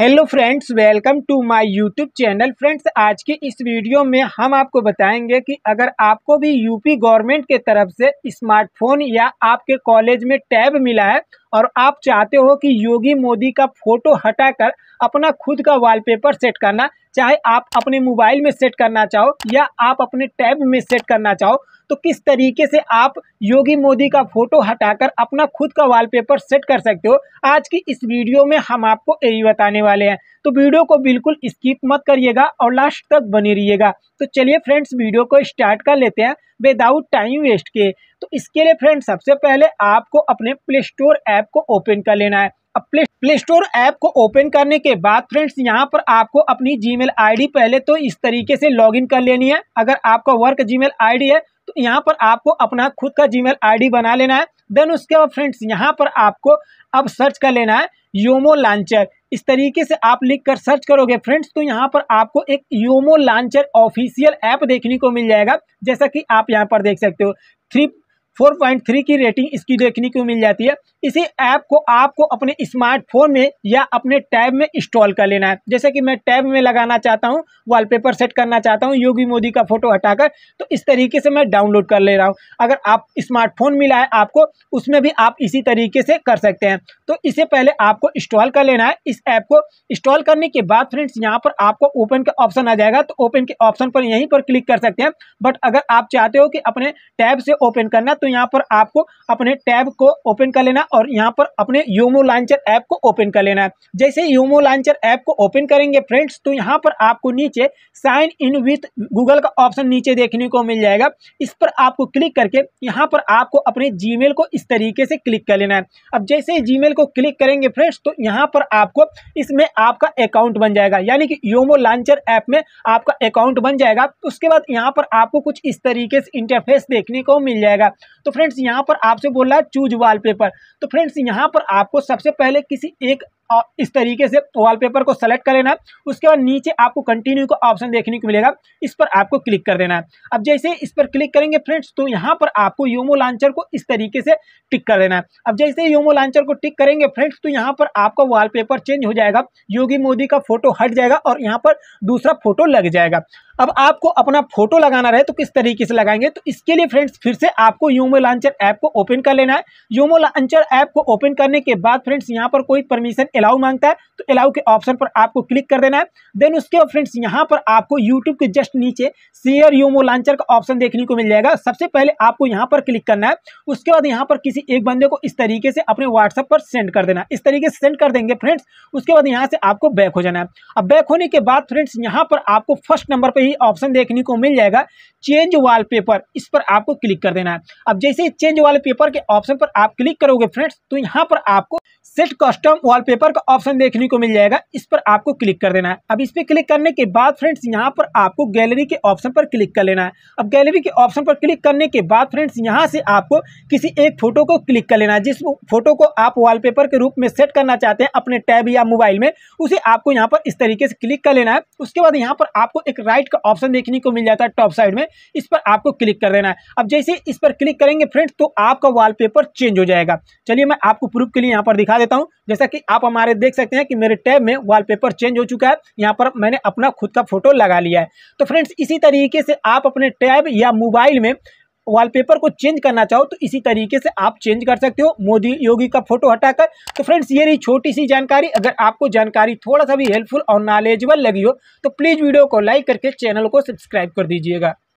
hello friends welcome to my YouTube channel friends आज की इस वीडियो में हम आपको बताएंगे कि अगर आपको भी यूपी गवर्नमेंट के तरफ से स्मार्टफोन या आपके कॉलेज में टैब मिला है और आप चाहते हो कि योगी मोदी का फोटो हटाकर अपना खुद का वॉलपेपर सेट करना चाहे आप अपने मोबाइल में सेट करना चाहो या आप अपने टैब में सेट करना चाहो तो किस तरीके से आप योगी मोदी का फोटो हटाकर अपना खुद का वॉलपेपर सेट कर सकते हो आज की इस वीडियो में हम आपको यही बताने वाले हैं तो वीडियो को बिल्कुल स्किप मत करिएगा और लास्ट तक बने रहिएगा तो चलिए फ्रेंड्स वीडियो को स्टार्ट कर लेते हैं विदाउट टाइम वेस्ट के तो इसके लिए फ्रेंड्स सबसे पहले आपको अपने प्ले स्टोर ऐप को ओपन कर लेना है अब प्ले प्ले स्टोर ऐप को ओपन करने के बाद फ्रेंड्स यहां पर आपको अपनी जीमेल आईडी पहले तो इस तरीके से लॉगिन कर लेनी है अगर आपका वर्क जीमेल आईडी है तो यहाँ पर आपको अपना खुद का जीमेल आईडी बना लेना है देन उसके बाद फ्रेंड्स यहाँ पर आपको अब सर्च कर लेना है योमो लॉन्चर इस तरीके से आप लिख कर सर्च करोगे फ्रेंड्स तो यहाँ पर आपको एक योमो लॉन्चर ऑफिशियल ऐप देखने को मिल जाएगा जैसा कि आप यहाँ पर देख सकते हो थ्री फोर पॉइंट थ्री की रेटिंग इसकी देखने को मिल जाती है इसी ऐप को आपको अपने स्मार्टफोन में या अपने टैब में इंस्टॉल कर लेना है जैसे कि मैं टैब में लगाना चाहता हूँ वॉलपेपर सेट करना चाहता हूँ योगी मोदी का फोटो हटाकर तो इस तरीके से मैं डाउनलोड कर ले रहा हूँ अगर आप स्मार्टफोन मिला है आपको उसमें भी आप इसी तरीके से कर सकते हैं तो इससे पहले आपको इंस्टॉल कर लेना है इस ऐप को इंस्टॉल करने के बाद फ्रेंड्स यहाँ पर आपको ओपन का ऑप्शन आ जाएगा तो ओपन के ऑप्शन पर यहीं पर क्लिक कर सकते हैं बट अगर आप चाहते हो कि अपने टैब से ओपन करना तो यहाँ पर आपको अपने टैब को ओपन कर लेना और यहाँ पर अपने यूमो लॉन्चर ऐप को ओपन कर लेना है जैसे यूमो लॉन्चर ऐप को ओपन करेंगे फ्रेंड्स तो यहाँ पर आपको नीचे साइन इन विथ गूगल का ऑप्शन नीचे देखने को मिल जाएगा इस पर आपको क्लिक करके यहाँ पर आपको अपने जी को इस तरीके से क्लिक कर लेना है अब जैसे मेल को क्लिक करेंगे फ्रेंड्स तो यहाँ पर आपको इसमें आपका अकाउंट बन जाएगा यानी कि योमो लॉन्चर ऐप में आपका अकाउंट बन जाएगा उसके बाद यहाँ पर आपको कुछ इस तरीके से इंटरफेस देखने को मिल जाएगा तो फ्रेंड्स यहाँ पर आपसे बोल रहा है चूज वॉलपेपर तो फ्रेंड्स यहाँ पर आपको सबसे पहले किसी एक इस तरीके से वॉलपेपर को सेलेक्ट कर लेना है उसके बाद नीचे आपको कंटिन्यू का ऑप्शन देखने को मिलेगा इस पर आपको क्लिक कर देना है अब जैसे इस पर क्लिक करेंगे फ्रेंड्स तो यहाँ पर आपको योमो लॉन्चर को इस तरीके से टिक कर देना है अब जैसे योमो लॉन्चर को टिक करेंगे फ्रेंड्स तो यहाँ पर आपका वॉलपेपर चेंज हो जाएगा योगी मोदी का फोटो हट जाएगा और यहाँ पर दूसरा फोटो लग जाएगा अब आपको अपना फोटो लगाना रहे तो किस तरीके से लगाएंगे तो इसके लिए फ्रेंड्स फिर से आपको यूमो लॉन्चर ऐप को ओपन कर लेना है यूमो लॉन्चर ऐप को ओपन करने के बाद फ्रेंड्स यहाँ पर कोई परमिशन अलाउ मांगता है तो अलाउ के ऑप्शन पर आपको क्लिक कर देना है देन उसके बाद फ्रेंड्स यहाँ पर आपको यूट्यूब के जस्ट नीचे शेयर यूमो लॉन्चर का ऑप्शन देखने को मिल जाएगा सबसे पहले आपको यहाँ पर क्लिक करना है उसके बाद यहाँ पर किसी एक बंदे को इस तरीके से अपने व्हाट्सएप पर सेंड कर देना इस तरीके से सेंड कर देंगे फ्रेंड्स उसके बाद यहाँ से आपको बैक हो जाना है अब बैक होने के बाद फ्रेंड्स यहाँ पर आपको फर्स्ट नंबर पर ही ये ऑप्शन देखने को मिल जाएगा चेंज वॉलपेपर इस पर आपको क्लिक कर देना है अब जैसे चेंज वॉलपेपर के ऑप्शन पर आप क्लिक करोगे फ्रेंड्स तो यहाँ पर आपको सेट कस्टम वॉलपेपर का ऑप्शन देखने को मिल जाएगा इस पर आपको क्लिक कर देना है अब इस पर क्लिक करने के बाद फ्रेंड्स यहाँ पर आपको गैलरी के ऑप्शन पर क्लिक कर लेना है अब गैलरी के ऑप्शन पर क्लिक करने के बाद फ्रेंड्स यहाँ से आपको किसी एक फोटो को क्लिक कर लेना है जिस फोटो को आप वॉलपेपर के रूप में सेट करना चाहते हैं अपने टैब या मोबाइल में उसे आपको यहाँ पर इस तरीके से क्लिक कर लेना है उसके बाद यहाँ पर आपको एक राइट का ऑप्शन देखने को मिल जाता है टॉप साइड में इस पर आपको क्लिक कर देना है अब जैसे इस पर क्लिक करेंगे फ्रेंड्स तो आपका वॉलपेपर चेंज हो जाएगा चलिए मैं आपको प्रूफ के लिए यहाँ पर दिखा देता हूँ जैसा कि आप हमारे देख सकते हैं कि मेरे टैब में वॉलपेपर चेंज हो चुका है यहाँ पर मैंने अपना खुद का फोटो लगा लिया है तो फ्रेंड्स इसी तरीके से आप अपने टैब या मोबाइल में वॉलपेपर को चेंज करना चाहो तो इसी तरीके से आप चेंज कर सकते हो मोदी योगी का फोटो हटाकर तो फ्रेंड्स ये रही छोटी सी जानकारी अगर आपको जानकारी थोड़ा सा भी हेल्पफुल और नॉलेजेबल लगी हो तो प्लीज़ वीडियो को लाइक करके चैनल को सब्सक्राइब कर दीजिएगा